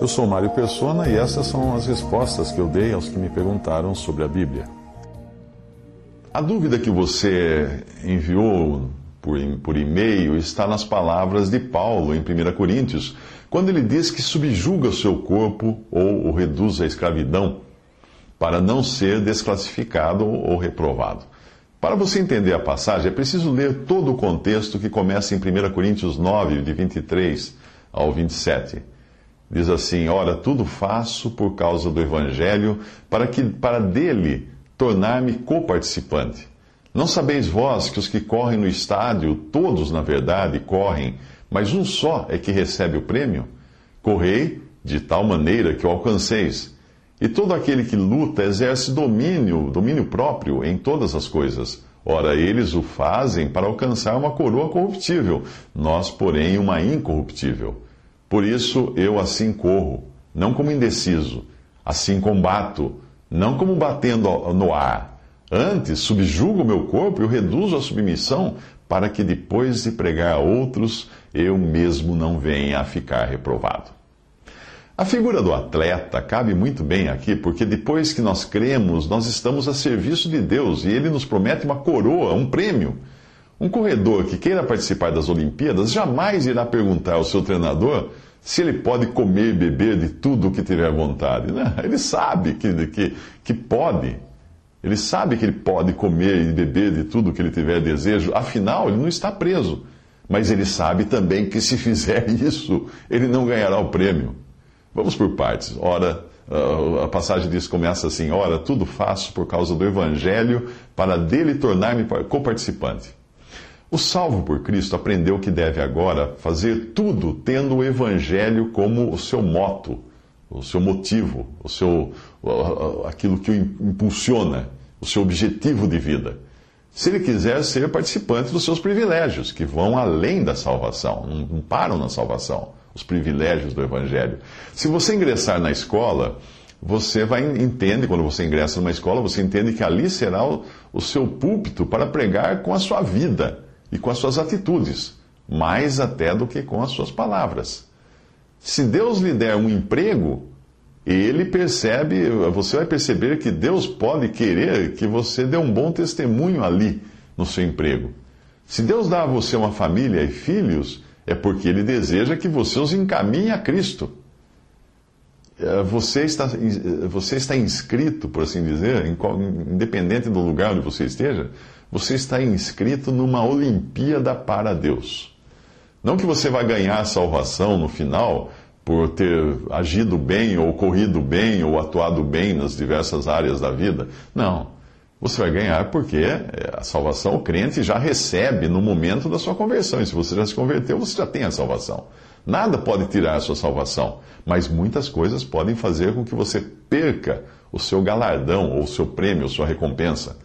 Eu sou Mário Persona e essas são as respostas que eu dei aos que me perguntaram sobre a Bíblia. A dúvida que você enviou por, por e-mail está nas palavras de Paulo em 1 Coríntios, quando ele diz que subjuga o seu corpo ou o reduz à escravidão para não ser desclassificado ou reprovado. Para você entender a passagem, é preciso ler todo o contexto que começa em 1 Coríntios 9, de 23 ao 27. Diz assim: Ora, tudo faço por causa do Evangelho, para que para dele tornar-me coparticipante. Não sabeis vós que os que correm no estádio, todos na verdade correm, mas um só é que recebe o prêmio? Correi de tal maneira que o alcanceis. E todo aquele que luta exerce domínio, domínio próprio em todas as coisas. Ora, eles o fazem para alcançar uma coroa corruptível, nós, porém, uma incorruptível. Por isso eu assim corro, não como indeciso, assim combato, não como batendo no ar. Antes, subjugo o meu corpo e o reduzo à submissão, para que depois de pregar a outros, eu mesmo não venha a ficar reprovado. A figura do atleta cabe muito bem aqui, porque depois que nós cremos, nós estamos a serviço de Deus e ele nos promete uma coroa, um prêmio. Um corredor que queira participar das Olimpíadas jamais irá perguntar ao seu treinador se ele pode comer e beber de tudo o que tiver vontade. Né? Ele sabe que, que, que pode. Ele sabe que ele pode comer e beber de tudo o que ele tiver desejo. Afinal, ele não está preso. Mas ele sabe também que se fizer isso, ele não ganhará o prêmio. Vamos por partes. Ora, a passagem disso começa assim: Ora, tudo faço por causa do Evangelho, para dele tornar-me coparticipante. O salvo por Cristo aprendeu que deve agora fazer tudo tendo o Evangelho como o seu moto, o seu motivo, o seu, aquilo que o impulsiona, o seu objetivo de vida. Se ele quiser ser participante dos seus privilégios, que vão além da salvação, não param na salvação os privilégios do Evangelho. Se você ingressar na escola, você vai entender quando você ingressa numa escola, você entende que ali será o, o seu púlpito para pregar com a sua vida e com as suas atitudes, mais até do que com as suas palavras. Se Deus lhe der um emprego, ele percebe, você vai perceber que Deus pode querer que você dê um bom testemunho ali no seu emprego. Se Deus dá a você uma família e filhos, é porque ele deseja que você os encaminhe a Cristo. É, você está, você está inscrito, por assim dizer, independente do lugar onde você esteja, você está inscrito numa Olimpíada para Deus. Não que você vai ganhar a salvação no final por ter agido bem, ou corrido bem, ou atuado bem nas diversas áreas da vida. Não. Você vai ganhar porque eh, a salvação o crente já recebe no momento da sua conversão. E se você já se converteu, você já tem a salvação. Nada pode tirar a sua salvação, mas muitas coisas podem fazer com que você perca o seu galardão, ou o seu prêmio, ou sua recompensa.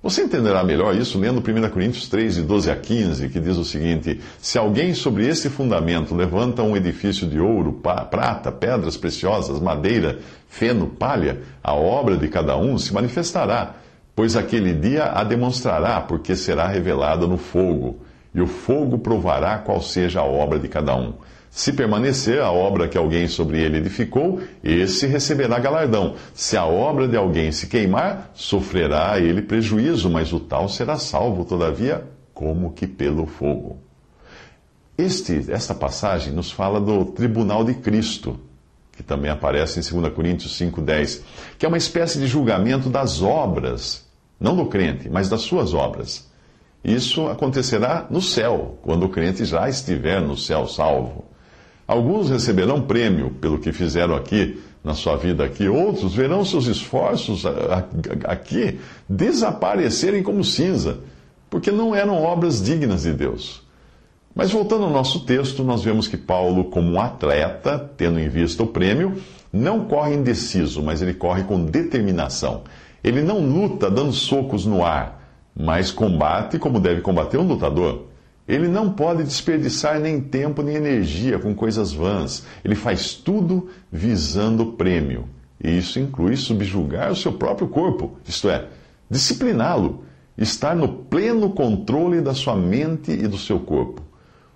Você entenderá melhor isso lendo 1 Coríntios 3, de 12 a 15, que diz o seguinte: Se alguém sobre esse fundamento levanta um edifício de ouro, prata, pedras preciosas, madeira, feno, palha, a obra de cada um se manifestará Pois aquele dia a demonstrará, porque será revelada no fogo, e o fogo provará qual seja a obra de cada um. Se permanecer a obra que alguém sobre ele edificou, esse receberá galardão. Se a obra de alguém se queimar, sofrerá ele prejuízo, mas o tal será salvo, todavia, como que pelo fogo. Este, esta passagem nos fala do tribunal de Cristo, que também aparece em 2 Coríntios 5,10, que é uma espécie de julgamento das obras não do crente, mas das suas obras. Isso acontecerá no céu, quando o crente já estiver no céu salvo. Alguns receberão prêmio pelo que fizeram aqui, na sua vida aqui, outros verão seus esforços aqui desaparecerem como cinza, porque não eram obras dignas de Deus. Mas voltando ao nosso texto, nós vemos que Paulo, como um atleta, tendo em vista o prêmio, não corre indeciso, mas ele corre com determinação. Ele não luta dando socos no ar, mas combate como deve combater um lutador. Ele não pode desperdiçar nem tempo nem energia com coisas vãs. Ele faz tudo visando o prêmio. E isso inclui subjugar o seu próprio corpo, isto é, discipliná-lo, estar no pleno controle da sua mente e do seu corpo.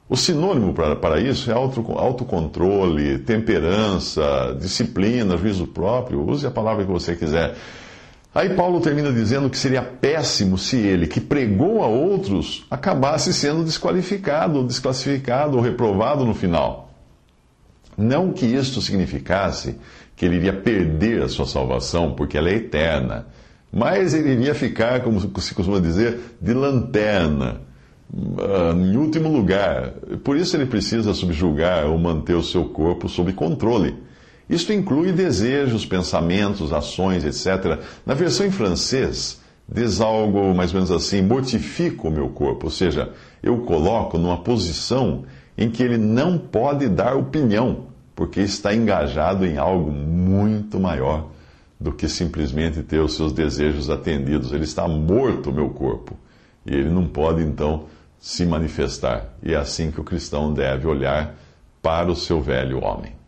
O sinônimo para, isso é autocontrole, temperança, disciplina, juízo próprio, use a palavra que você quiser. Aí Paulo termina dizendo que seria péssimo se ele, que pregou a outros, acabasse sendo desqualificado, desclassificado ou reprovado no final. Não que isto significasse que ele iria perder a sua salvação, porque ela é eterna, mas ele iria ficar, como se costuma dizer, de lanterna, ah, em último lugar. Por isso ele precisa subjugar ou manter o seu corpo sob controle isto inclui desejos, pensamentos, ações, etc. Na versão em francês, diz algo mais ou menos assim: mortifico o meu corpo, ou seja, eu coloco numa posição em que ele não pode dar opinião, porque está engajado em algo muito maior do que simplesmente ter os seus desejos atendidos. Ele está morto, o meu corpo, e ele não pode então se manifestar. E é assim que o cristão deve olhar para o seu velho homem.